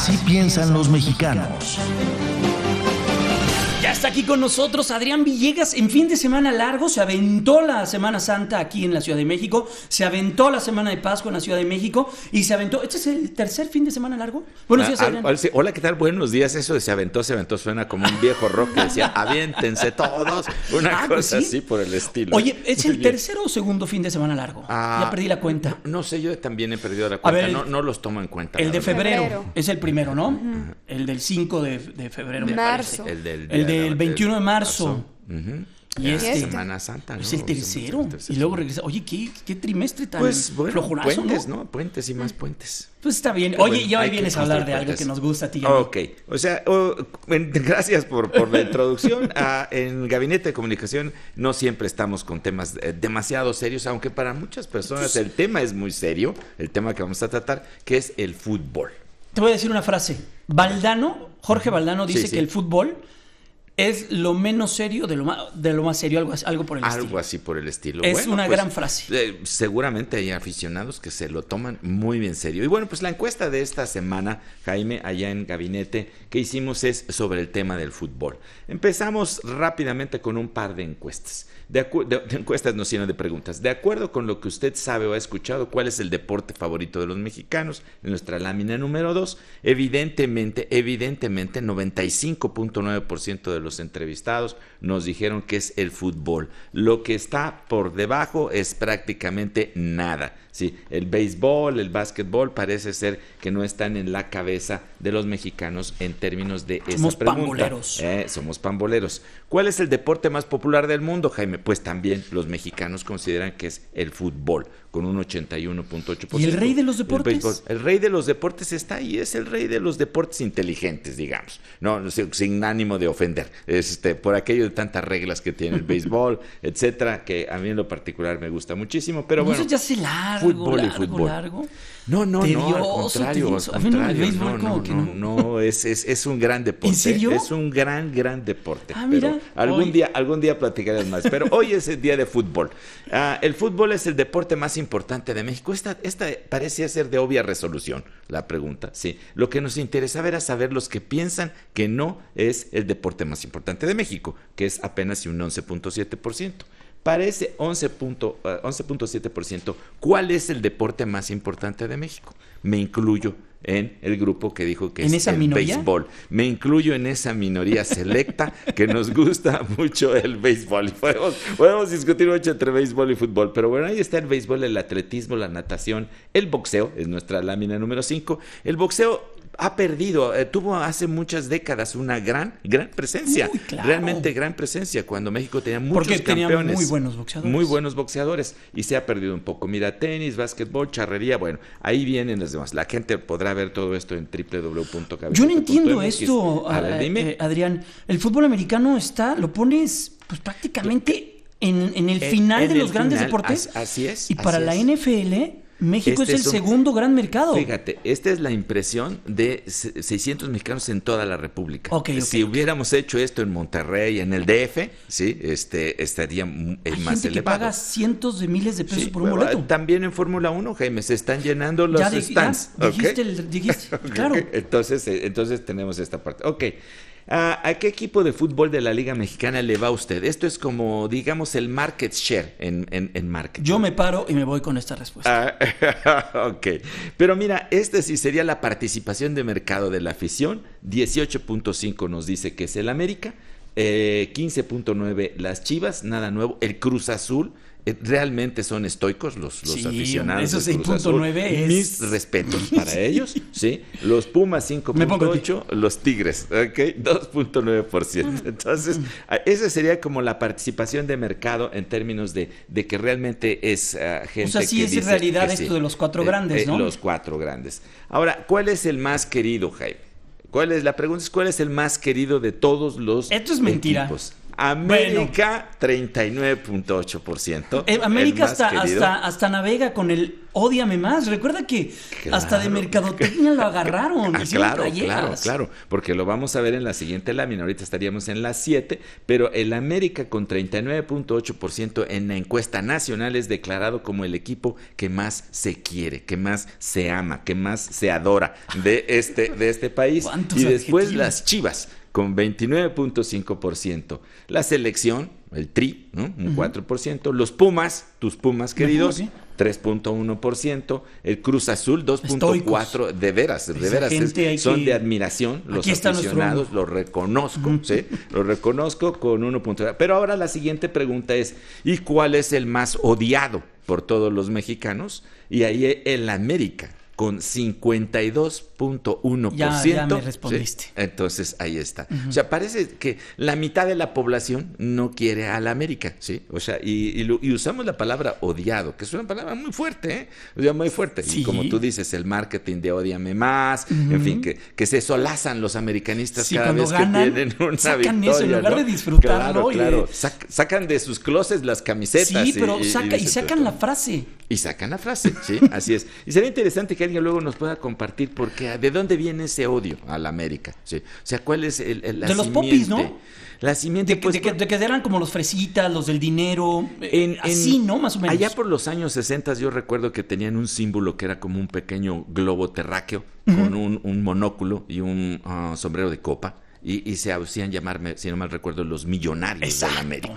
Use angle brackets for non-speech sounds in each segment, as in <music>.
Así piensan los mexicanos aquí con nosotros Adrián Villegas. En fin de semana largo se aventó la Semana Santa aquí en la Ciudad de México, se aventó la Semana de Pascua en la Ciudad de México y se aventó. ¿Este es el tercer fin de semana largo? Buenos ah, días, Adrián. Ah, hola, ¿qué tal? Buenos días. Eso de se aventó, se aventó suena como un viejo rock que decía, <laughs> aviéntense todos. Una ah, pues cosa así por el estilo. Oye, ¿es el tercero o segundo fin de semana largo? ya ah, perdí la cuenta. No sé, yo también he perdido la cuenta. no, los tomo en cuenta. El de febrero. es el primero, ¿no? El del 5 de, febrero, de marzo. El del el de el 21 de marzo. Y es Semana Santa, Es el tercero. Y luego regresa. Oye, ¿qué, trimestre tan pues, Puentes, ¿no? Puentes y más ah. puentes. Pues está bien. Oye, ya hoy vienes a hablar de algo que nos gusta a ti. Ok. O sea, <laughs> gracias por, la introducción. Ah, en Gabinete de Comunicación no siempre estamos con temas eh, demasiado serios, aunque para muchas personas el tema es muy serio, el tema que vamos a tratar, que es el fútbol. Te voy a decir una frase. Valdano, Jorge Valdano dice que el fútbol es lo menos serio de lo más, de lo más serio, algo, algo por el estilo. Algo así por el estilo. Es una pues, gran frase. Eh, seguramente hay aficionados que se lo toman muy bien serio. Y bueno, pues la encuesta de esta semana, Jaime, allá en gabinete, que hicimos es sobre el tema del fútbol. Empezamos rápidamente con un par de encuestas. De, de encuestas no, sino de preguntas. De acuerdo con lo que usted sabe o ha escuchado, ¿cuál es el deporte favorito de los mexicanos? En nuestra lámina número 2, evidentemente, evidentemente, 95.9% de los los entrevistados nos dijeron que es el fútbol. Lo que está por debajo es prácticamente nada. Sí, el béisbol, el básquetbol parece ser que no están en la cabeza de los mexicanos en términos de esa somos Pamboleros. Eh, somos pamboleros. ¿Cuál es el deporte más popular del mundo, Jaime? Pues también los mexicanos consideran que es el fútbol con un 81.8%. ¿Y el rey de los deportes? El, rey de los deportes está ahí es el rey de los deportes inteligentes, digamos, no sin ánimo de ofender, este, por aquello de tantas reglas que tiene el <laughs> béisbol, etcétera, que a mí en lo particular me gusta muchísimo, pero bueno. Eso ya se largo, fútbol y fútbol. Largo. No, no, no, al contrario, al contrario no, no, no, es, es, es, un gran deporte. ¿En serio? Es un gran, gran deporte. Ah, pero algún día, algún día platicaremos más, pero hoy es el día de fútbol. Ah, el fútbol es el deporte más importante de México? Esta, esta parecía ser de obvia resolución, la pregunta, sí. Lo que nos ver era saber los que piensan que no es el deporte más importante de México, que es apenas un 11.7%. Para ese 11.7%, ¿cuál es el deporte más importante de México? Me incluyo en el grupo que dijo que es el béisbol. Me incluyo en esa minoría selecta que nos gusta <laughs> mucho el béisbol. <laughs> Podemos, podemos, discutir mucho entre béisbol y fútbol, pero bueno, ahí está el béisbol, el atletismo, la natación, el boxeo, es nuestra lámina número 5. El boxeo ha perdido, eh, tuvo hace muchas décadas una gran, gran presencia, realmente gran presencia, cuando México tenía muchos Porque tenía muy buenos boxeadores. Muy buenos boxeadores, y se ha perdido un poco. Mira, tenis, básquetbol, charrería, bueno, ahí vienen los demás. La gente podrá ver todo esto en www.cabezota.mx. Yo no entiendo esto, eh, Adrián. El fútbol americano está, lo pones pues prácticamente en, el eh, final de los grandes deportes. Así es. Y para la NFL México este es el segundo gran mercado. Fíjate, esta es la impresión de 600 mexicanos en toda la República. Okay, si hubiéramos hecho esto en Monterrey, en el DF, sí, este estaría el más gente Que paga cientos de miles de pesos por un boleto. Ah, también en Fórmula 1, Jaime, se están llenando los ya, stands. Ya, dijiste, dijiste <laughs> claro. Entonces, eh, entonces tenemos esta parte. Ok. Ah, ¿A, qué equipo de fútbol de la Liga Mexicana le va usted? Esto es como, digamos, el market share en, en, marketing. Yo me paro y me voy con esta respuesta. Ah, <laughs> ok. Pero mira, este sí sería la participación de mercado de la afición. 18.5 nos dice que es el América. 15.9 eh, las Chivas, nada nuevo. El Cruz Azul. Eh, realmente son estoicos los, los sí, aficionados. Eso 6.9 es. Mis respetos para <laughs> ellos, ¿sí? Los Pumas 5.8, los Tigres, 2.9%. Entonces, esa sería como la participación de mercado en términos de, de que realmente es uh, gente. O sea, sí es realidad esto de los cuatro eh, grandes, eh, los cuatro grandes. Ahora, ¿cuál es el más querido, Jaime? ¿Cuál es? La pregunta es, ¿cuál es el más querido de todos los Esto es mentira. América, 39.8%. Eh, América hasta, hasta, hasta, navega con el odiame más. Recuerda que hasta de mercadotecnia lo agarraron. <laughs> Ah, claro, claro, claro. Porque lo vamos a ver en la siguiente lámina. Ahorita estaríamos en la 7, pero el América con 39.8% en la encuesta nacional es declarado como el equipo que más se quiere, que más se ama, que más se adora de este, de este país. <laughs> Y después las Chivas con 29.5%. La selección, el TRI, un 4%. Los Pumas, tus Pumas queridos, 3.1%. El Cruz Azul, 2.4%. De veras, de veras. son de admiración los Aquí aficionados, los reconozco, ¿sí? Los reconozco con 1.4%. Pero ahora la siguiente pregunta es, ¿y cuál es el más odiado por todos los mexicanos? Y ahí eh, el América con 52.1%. Ya, me respondiste. Entonces ahí está. O sea, parece que la mitad de la población no quiere a la América, ¿sí? O sea, y, usamos la palabra odiado, que es una palabra muy fuerte, ¿eh? O sea, muy fuerte. Y como tú dices, el marketing de odiame más, en fin, que, se solazan los americanistas cada vez que tienen una sacan eso, en lugar de disfrutarlo. Claro, claro. sacan de sus closets las camisetas. Sí, pero y, y sacan la frase. Y sacan la frase, sí, así es. Y sería interesante que y luego nos pueda compartir porque de dónde viene ese odio a la América. O sea, ¿cuál es el, De los popis, ¿no? La simiente, pues, de, que, eran como los fresitas, los del dinero, eh, en, así, ¿no? Más o menos. Allá por los años 60 yo recuerdo que tenían un símbolo que era como un pequeño globo terráqueo con un, monóculo y un ah, sombrero de copa. Y, se hacían llamarme, si no mal recuerdo, los millonarios de la América.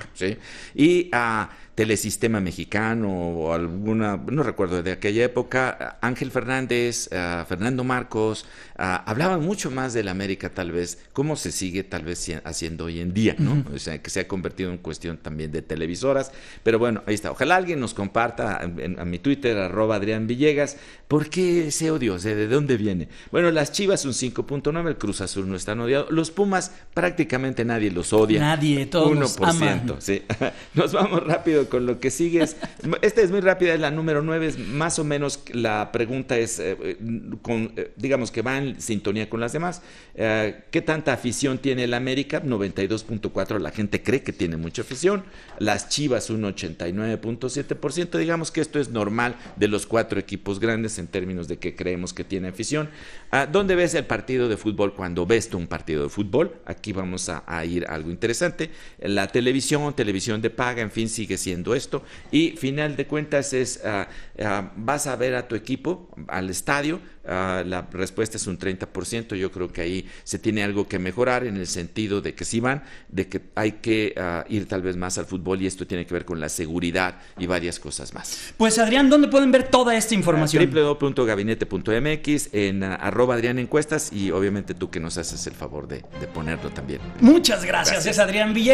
Y a... Ah, Telesistema Mexicano o alguna, no recuerdo, de aquella época, Ángel Fernández, eh, Fernando Marcos, eh, hablaban mucho más de la América tal vez, como se sigue tal vez haciendo hoy en día, ¿no? O sea, que se ha convertido en cuestión también de televisoras, pero bueno, ahí está. Ojalá alguien nos comparta a, mi Twitter, arroba Adrián Villegas, ¿por qué ese odio? ¿De dónde viene? Bueno, las Chivas un 5.9, el Cruz Azul no están odiados, los Pumas prácticamente nadie los odia. Nadie, todos 1%, aman. sí. <laughs> Nos vamos rápido con lo que sigues. <laughs> Esta es muy rápida, es la número 9, es más o menos la pregunta es, eh, eh, con, eh, digamos que va en sintonía con las demás. ¿Qué tanta afición tiene el América? 92.4, la gente cree que tiene mucha afición. Las Chivas un 89.7%, digamos que esto es normal de los cuatro equipos grandes en términos de que creemos que tiene afición. ¿Dónde ves el partido de fútbol cuando ves un partido de fútbol? Aquí vamos a, ir algo interesante. La televisión, televisión de paga, en fin, sigue siendo esto. Y final de cuentas es, ah, ah, vas a ver a tu equipo al estadio, ah, la respuesta es un 30%, yo creo que ahí se tiene algo que mejorar en el sentido de que si van, de que hay que ir tal vez más al fútbol y esto tiene que ver con la seguridad y varias cosas más. Pues Adrián, ¿dónde pueden ver toda esta información? www.gabinete.mx, en arroba Adrián Encuestas y obviamente tú que nos haces el favor de, ponerlo también. Muchas gracias, gracias. es Adrián Villegas.